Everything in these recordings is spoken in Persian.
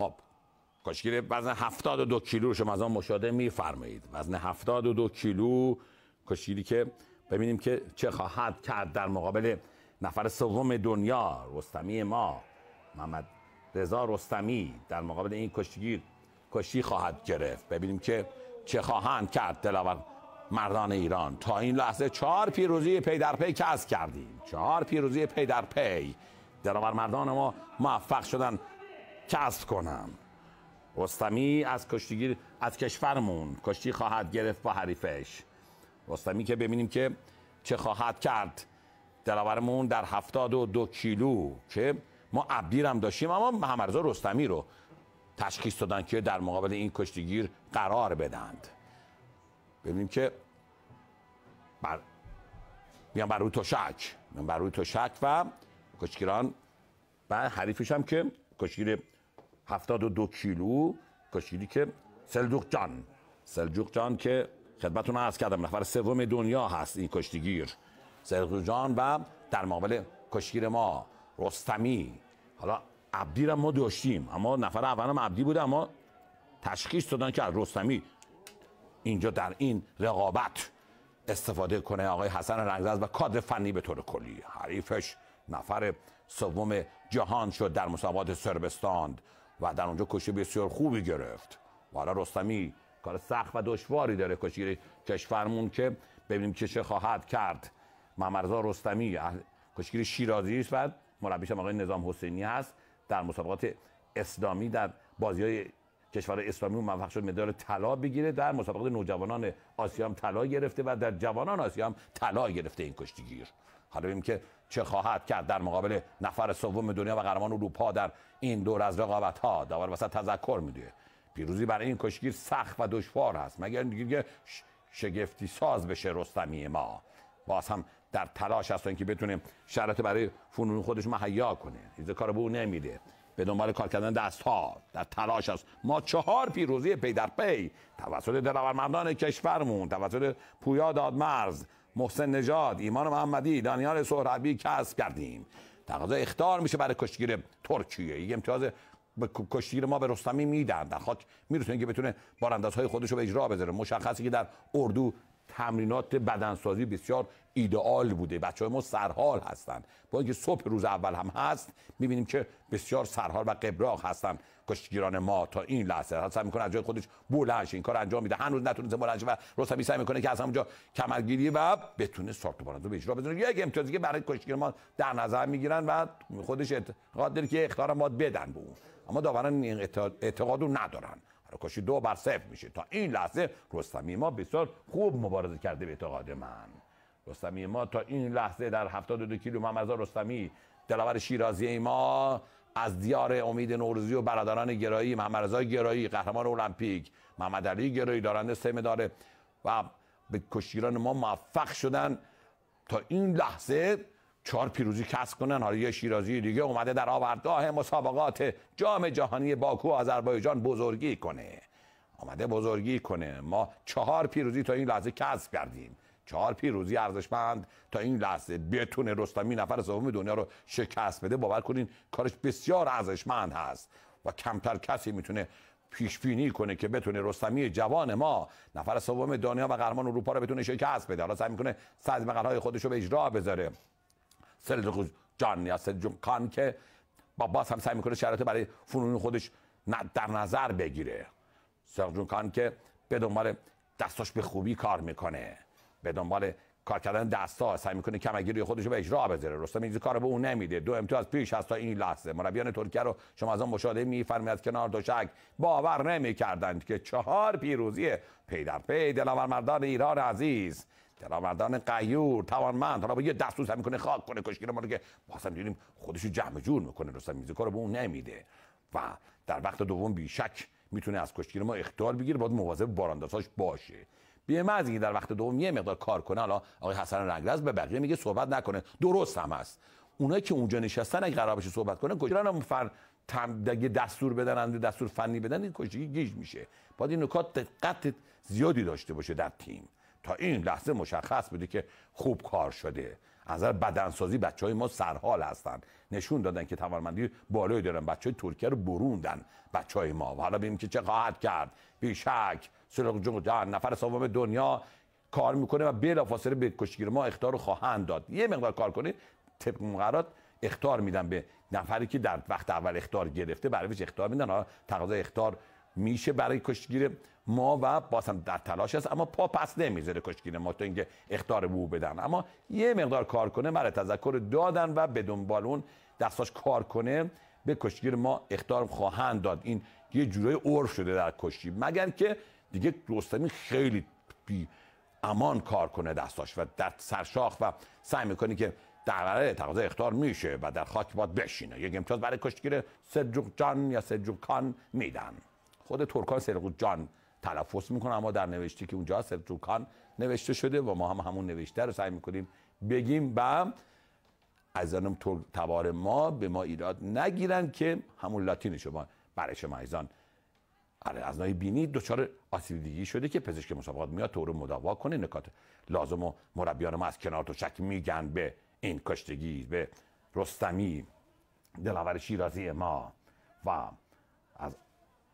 خب کاشگیر وزن 72 کیلو رو شما از آن مشاهده میفرمایید وزن 72 کیلو کاشگیری که ببینیم که چه خواهد کرد در مقابل نفر سوم دنیا رستمی ما محمد رضا رستمی در مقابل این کشتیگیر کشتی خواهد گرفت ببینیم که چه خواهند کرد دلاور مردان ایران تا این لحظه چهار پیروزی پی در پی کسب کردیم چهار پیروزی پی در پی دلاور مردان ما موفق شدن کسب کنم رستمی از کشتیگیر از کشورمون کشتی خواهد گرفت با حریفش رستمی که ببینیم که چه خواهد کرد دلاورمون در هفتاد و دو کیلو که ما عبدیر هم داشتیم اما محمرزا رستمی رو تشخیص دادن که در مقابل این کشتیگیر قرار بدند ببینیم که بر بیان بر روی توشک بیان بر روی توشک و کشتگیران و حریفش هم که کشتیگیر دو کیلو کشیدی که سلجوق جان سلجوق جان که خدمتون عرض کردم نفر سوم دنیا هست این کشتیگیر سلجوق جان و در مقابل کشگیر ما رستمی حالا عبدی را ما داشتیم اما نفر هم عبدی بوده اما تشخیص دادن که از رستمی اینجا در این رقابت استفاده کنه آقای حسن رنگزاز و کادر فنی به طور کلی حریفش نفر سوم جهان شد در مسابقات سربستان و در آنجا کشتی بسیار خوبی گرفت و حالا رستمی کار سخت و دشواری داره کشگیر کشورمون که ببینیم چه چه خواهد کرد محمد رستمی کشگیر شیرازی است و مربیش آقای نظام حسینی هست در مسابقات اسلامی در بازی های کشور اسلامی موفق شد مدال طلا بگیره در مسابقات نوجوانان آسیا هم طلا گرفته و در جوانان آسیا هم طلا گرفته این کشتیگیر حالا ببینیم که چه خواهد کرد در مقابل نفر سوم دنیا و قهرمان اروپا در این دور از رقابت ها داور وسط تذکر میده پیروزی برای این کشگیر سخت و دشوار است مگر دیگه شگفتی ساز بشه رستمی ما باز هم در تلاش هستن که بتونه شرط برای فنون خودش محیا کنه این کار به او نمیده به دنبال کار کردن دست ها در تلاش است ما چهار پیروزی پی در پی توسط کشورمون توسط پویا دادمرز محسن نژاد ایمان محمدی دانیال سهرابی کسب کردیم تقاضا اختار میشه برای کشتگیر ترکیه یه امتیاز به کشتیگیر ما به رستمی میدن در خاک میرسونه که بتونه باراندازهای خودش رو به اجرا بذاره مشخصی که در اردو تمرینات بدنسازی بسیار ایدئال بوده بچه های ما سرحال هستند با اینکه صبح روز اول هم هست میبینیم که بسیار سرحال و قبراغ هستن کشتگیران ما تا این لحظه اصلا میکنه از جای خودش بلنش این کار انجام میده هنوز نتونسته بلنش و رستمی سعی میکنه که از همونجا کمرگیری و بتونه سارت رو به اجرا بزنه یک امتیازی که برای کشتیگیر ما در نظر میگیرن و خودش اعتقاد داره که اختیار ما بدن به اون اما داوران اعتقاد رو ندارن کشی دو بر صفر میشه تا این لحظه رستمی ما بسیار خوب مبارزه کرده به اعتقاد من رستمی ما تا این لحظه در 72 کیلو محمد رستمی دلاور شیرازی ما از دیار امید نوروزی و برادران گرایی محمد گرایی قهرمان المپیک محمد علی گرایی دارنده سه مدال و به کشتیران ما موفق شدن تا این لحظه چهار پیروزی کسب کنن حالا یه شیرازی دیگه اومده در آوردگاه مسابقات جام جهانی باکو آذربایجان بزرگی کنه آمده بزرگی کنه ما چهار پیروزی تا این لحظه کسب کردیم چهار پیروزی ارزشمند تا این لحظه بتونه رستمی نفر سوم دنیا رو شکست بده باور کنین کارش بسیار ارزشمند هست و کمتر کسی میتونه پیش بینی کنه که بتونه رستمی جوان ما نفر سوم دنیا و قهرمان اروپا رو بتونه شکست بده حالا سعی میکنه صد خودش رو به اجرا بذاره سلجوق جان یا سلجوق خان که با باز هم سعی میکنه شرایط برای فنون خودش در نظر بگیره سلجوق خان که به دنبال دستاش به خوبی کار میکنه به دنبال کار کردن دستا سعی میکنه روی خودش رو به اجرا بذاره رستم اینجوری کار به اون نمیده دو امتیاز پیش هست تا این لحظه مربیان ترکیه رو شما از آن مشاهده میفرمایید از کنار دوشک باور نمیکردند که چهار پیروزی پی در پی ایران عزیز درآمدان قیور توانمند حالا با یه دستور هم میکنه خاک کنه کشکی ما رو که واسه دیدیم خودشو جمع جور میکنه رستم میزه کارو به اون نمیده و در وقت دوم بیشک میتونه از رو ما اختیار بگیره باید مواظب باراندازاش باشه بیمه از در وقت دوم یه مقدار کار کنه حالا آقای حسن رنگرز به بقیه میگه صحبت نکنه درست هم هست اونایی که اونجا نشستن اگه قرار بشه صحبت کنه کجا هم فر دستور بدن دستور فنی بدن این کشکی گیج میشه باید این نکات دقت زیادی داشته باشه در تیم تا این لحظه مشخص بوده که خوب کار شده از نظر بدنسازی بچه های ما سرحال هستند. نشون دادن که توانمندی بالای دارن بچه های ترکیه رو بروندن بچه های ما و حالا ببینیم که چه خواهد کرد بیشک سلوک جنگ نفر سوم دنیا کار میکنه و بلافاصله به کشتگیر ما اختار رو خواهند داد یه مقدار کار کنید طبق مقررات اختار میدن به نفری که در وقت اول اختار گرفته برایش اختار میدن تقاضا اختار میشه برای کشتگیر ما و باز در تلاش است اما پا پس نمیذاره کشتگیر ما تا اینکه اختار بو بدن اما یه مقدار کار کنه مرا تذکر دادن و به دنبال اون دستاش کار کنه به کشتگیر ما اختار خواهند داد این یه جورای عرف شده در کشتی مگر که دیگه رستمی خیلی بی امان کار کنه دستاش و در سرشاخ و سعی میکنه که در برای تقاضا اختار میشه و در خاک باد بشینه یک امتیاز برای کشتگیر یا کان میدن خود ترکان سرقو جان تلفظ میکنه اما در نوشته که اونجا سرتوکان نوشته شده و ما هم همون نوشته رو سعی میکنیم بگیم و از آنم تبار ما به ما ایراد نگیرن که همون لاتین شما برای شما ایزان آره، از نای بینی دچار آسیب دیگی شده که پزشک مسابقات میاد تو رو مداوا کنه نکات لازم و مربیان ما از کنار تو شک میگن به این کشتگی به رستمی دلاور شیرازی ما و از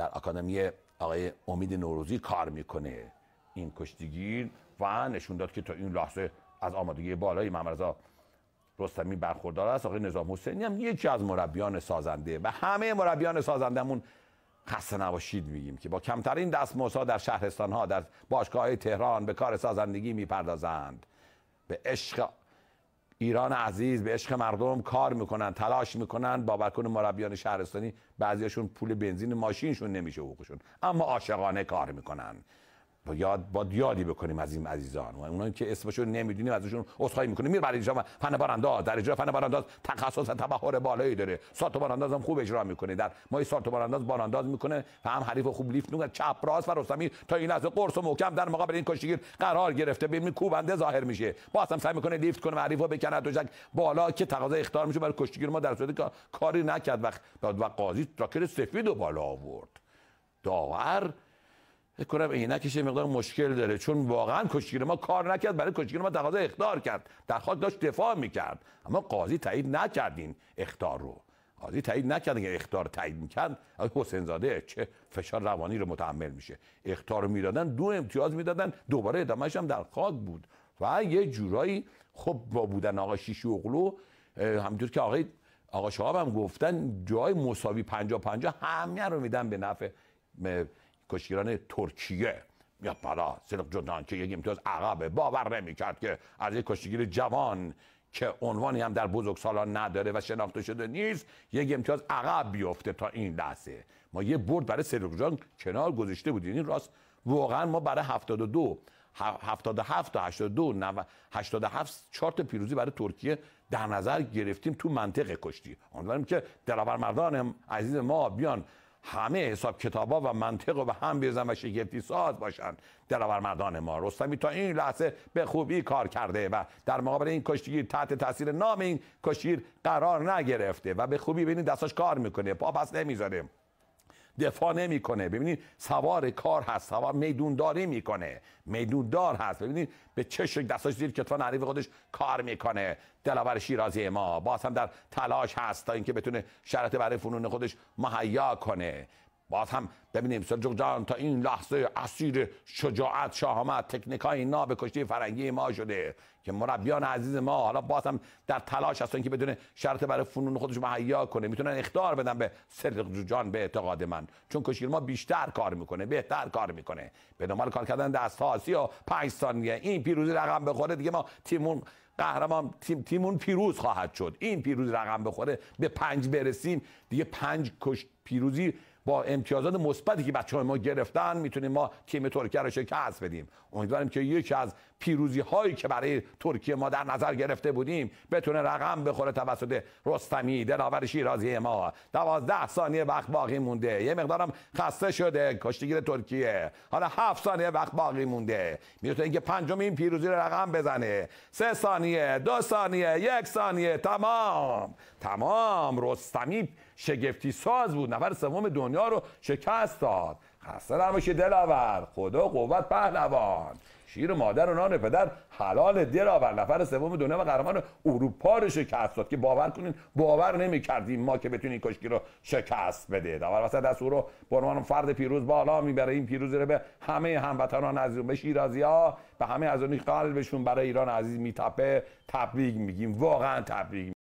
در آکادمی آقای امید نوروزی کار میکنه این کشتیگیر و نشون داد که تا این لحظه از آمادگی بالای محمد رستمی برخوردار است آقای نظام حسینی هم یکی از مربیان سازنده و همه مربیان سازندمون خسته نباشید میگیم که با کمترین دست در شهرستان ها در باشگاه تهران به کار سازندگی میپردازند به عشق ایران عزیز به عشق مردم کار میکنن تلاش میکنن بابرکن مربیان شهرستانی بعضیاشون پول بنزین ماشینشون نمیشه حقوقشون اما عاشقانه کار میکنن با یاد با یادی بکنیم از این عزیزان و اونایی که اسمشون نمیدونیم ازشون عذرخواهی میکنیم میره اینجا فن برانداز در اجرا فن برانداز تخصص و تبحر بالایی داره ساتو برانداز هم خوب اجرا میکنه در ما ساتو برانداز بارانداز میکنه و هم حریف خوب لیفت میکنه چپ و رستمی تا این لحظه قرص و محکم در مقابل این کشتیگیر قرار گرفته ببین کوبنده ظاهر میشه باز هم سعی میکنه لیفت کنه حریفو بکنه جک بالا که تقاضا اختار میشه برای کشتیگیر ما در صورتی کاری نکرد و و قاضی راکر سفید و بالا آورد داور کنم عینکش مقدار مشکل داره چون واقعا کشتیگیر ما کار نکرد برای کشتیگیر ما تقاضا اختار کرد درخواست داشت دفاع میکرد اما قاضی تایید نکردین اختار رو قاضی تایید نکرد که اختار تایید میکرد حسین زاده چه فشار روانی رو متحمل میشه اختار رو میدادن دو امتیاز میدادن دوباره ادامهش هم در خاک بود و یه جورایی خب با بودن آقا شیشی اوغلو همینطور که آقای آقا شهاب هم گفتن جای مساوی 50 50 همه رو میدن به نفع کشتیران ترکیه یا بالا صدق جدان که یک امتیاز عقبه باور نمیکرد که از یک کشتیگیر جوان که عنوانی هم در بزرگسالان نداره و شناخته شده نیست یک امتیاز عقب بیفته تا این لحظه ما یه برد برای صدق جان کنار گذاشته بودیم این راست واقعا ما برای 72 77 تا 82 87 چهار تا پیروزی برای ترکیه در نظر گرفتیم تو منطقه کشتی امیدواریم که دلاور مردان عزیز ما بیان همه حساب کتابا و منطق رو به هم بیزن و شگفتی ساز باشن مردان ما رستمی تا این لحظه به خوبی کار کرده و در مقابل این کشتیگیر تحت تاثیر نام این کشتیگیر قرار نگرفته و به خوبی ببینید دستاش کار میکنه پا پس نمیذاره دفاع نمیکنه ببینید سوار کار هست سوار میدونداری میکنه میدوندار هست ببینید به چه شکل دستاش زیر کتفان حریف خودش کار میکنه دلاور شیرازی ما باز هم در تلاش هست تا اینکه بتونه شرط برای فنون خودش مهیا کنه باز هم ببینیم سرجوک تا این لحظه اسیر شجاعت تکنیک تکنیکای ناب کشتی فرنگی ما شده که مربیان عزیز ما حالا باز هم در تلاش هستن که بدون شرط برای فنون خودش مهیا کنه میتونن اختار بدن به سرجوک جان به اعتقاد من چون کشتی ما بیشتر کار میکنه بهتر کار میکنه به دنبال کار کردن دست ها سی و پنج ثانیه این پیروزی رقم بخوره دیگه ما تیمون قهرمان تیم تیمون پیروز خواهد شد این پیروزی رقم بخوره به پنج برسیم دیگه پنج کش پیروزی با امتیازات مثبتی که بچه ما گرفتن میتونیم ما تیم ترکیه رو شکست بدیم امیدواریم که یکی از پیروزی هایی که برای ترکیه ما در نظر گرفته بودیم بتونه رقم بخوره توسط رستمی دلاور شیرازی ما دوازده ثانیه وقت باقی مونده یه مقدارم خسته شده کشتیگیر ترکیه حالا هفت ثانیه وقت باقی مونده میتونه اینکه پنجم این پیروزی رو رقم بزنه سه ثانیه دو ثانیه یک ثانیه تمام تمام رستمی شگفتی ساز بود نفر سوم دنیا رو شکست داد خسته نباشی دلاور خدا قوت پهلوان شیر مادر و نان پدر حلال دلاور نفر سوم دنیا و قهرمان اروپا رو شکست داد که باور کنین باور نمیکردیم ما که بتونیم کشکی رو شکست بده داور وسط دست او رو به عنوان فرد پیروز بالا میبره این پیروزی رو به همه هموطنان عزیز به شیرازی ها به همه از اون قلبشون برای ایران عزیز میتپه تبریک میگیم واقعا تبریک